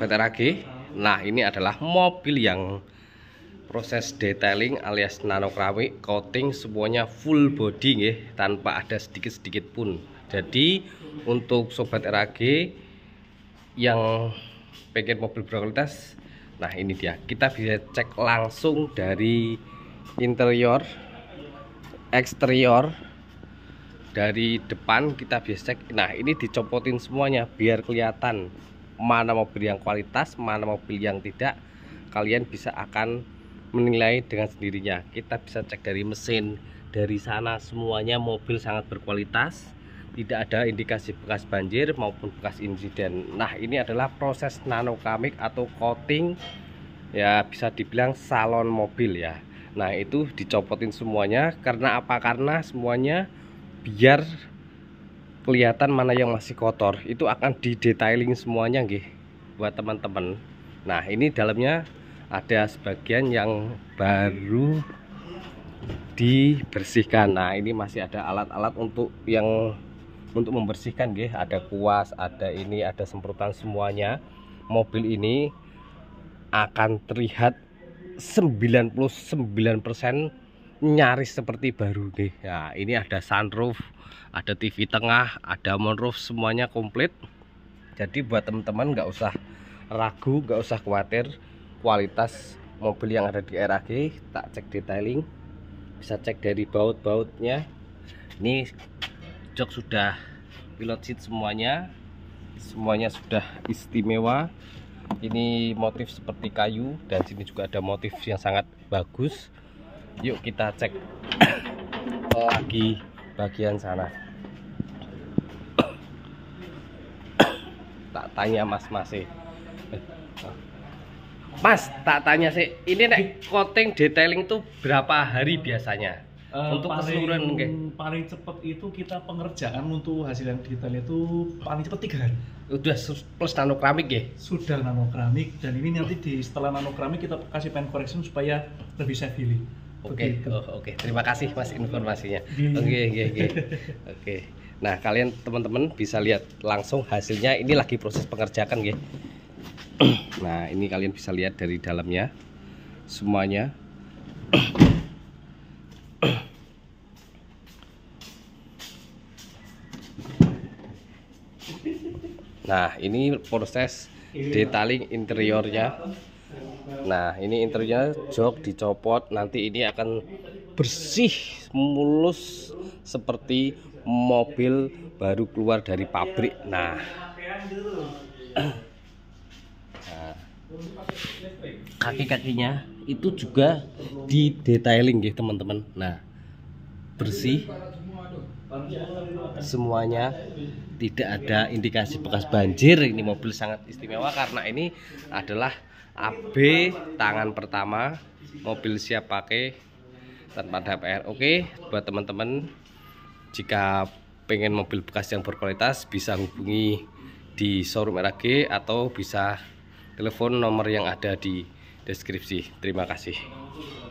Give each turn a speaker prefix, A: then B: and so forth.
A: BTRAG nah ini adalah mobil yang proses detailing alias nano keramik coating semuanya full body ya, tanpa ada sedikit-sedikit pun jadi untuk sobat RAG yang pengen mobil berkualitas nah ini dia kita bisa cek langsung dari interior eksterior dari depan kita bisa cek nah ini dicopotin semuanya biar kelihatan mana mobil yang kualitas mana mobil yang tidak kalian bisa akan menilai dengan sendirinya kita bisa cek dari mesin dari sana semuanya mobil sangat berkualitas tidak ada indikasi bekas banjir maupun bekas insiden nah ini adalah proses nano keramik atau coating ya bisa dibilang salon mobil ya nah itu dicopotin semuanya karena apa karena semuanya biar kelihatan mana yang masih kotor itu akan di detailing semuanya nggih buat teman-teman nah ini dalamnya ada sebagian yang baru dibersihkan nah ini masih ada alat-alat untuk yang untuk membersihkan nggih ada kuas ada ini ada semprotan semuanya mobil ini akan terlihat 99% nyaris seperti baru nih nah, ya, ini ada sunroof ada TV tengah ada moonroof semuanya komplit jadi buat teman-teman nggak usah ragu nggak usah khawatir kualitas mobil yang ada di RAG tak cek detailing bisa cek dari baut-bautnya ini jok sudah pilot seat semuanya semuanya sudah istimewa ini motif seperti kayu dan sini juga ada motif yang sangat bagus yuk kita cek oh, lagi bagian sana tak tanya mas masih eh, oh. Mas, tak tanya sih, ini nek coating detailing tuh berapa hari biasanya? Uh, untuk keseluruhan mungkin paling cepat itu kita pengerjaan untuk hasil yang detail itu paling cepat tiga hari udah plus nanokramik ya sudah nanokramik dan ini nanti di setelah nanokramik kita kasih pen correction supaya lebih safe healing Oke, okay. oh, oke. Okay. Terima kasih Mas informasinya. Oke, oke, oke. Oke. Nah, kalian teman-teman bisa lihat langsung hasilnya. Ini lagi proses pengerjakan, guys. nah, ini kalian bisa lihat dari dalamnya semuanya. nah, ini proses detailing interiornya. Nah, ini interiornya jok dicopot, nanti ini akan bersih, mulus seperti mobil baru keluar dari pabrik. Nah. nah. kaki-kakinya itu juga di detailing ya teman-teman. Nah, bersih semuanya tidak ada indikasi bekas banjir ini mobil sangat istimewa karena ini adalah AB tangan pertama mobil siap pakai tanpa DPR oke buat teman-teman jika pengen mobil bekas yang berkualitas bisa hubungi di showroom RAG atau bisa telepon nomor yang ada di deskripsi terima kasih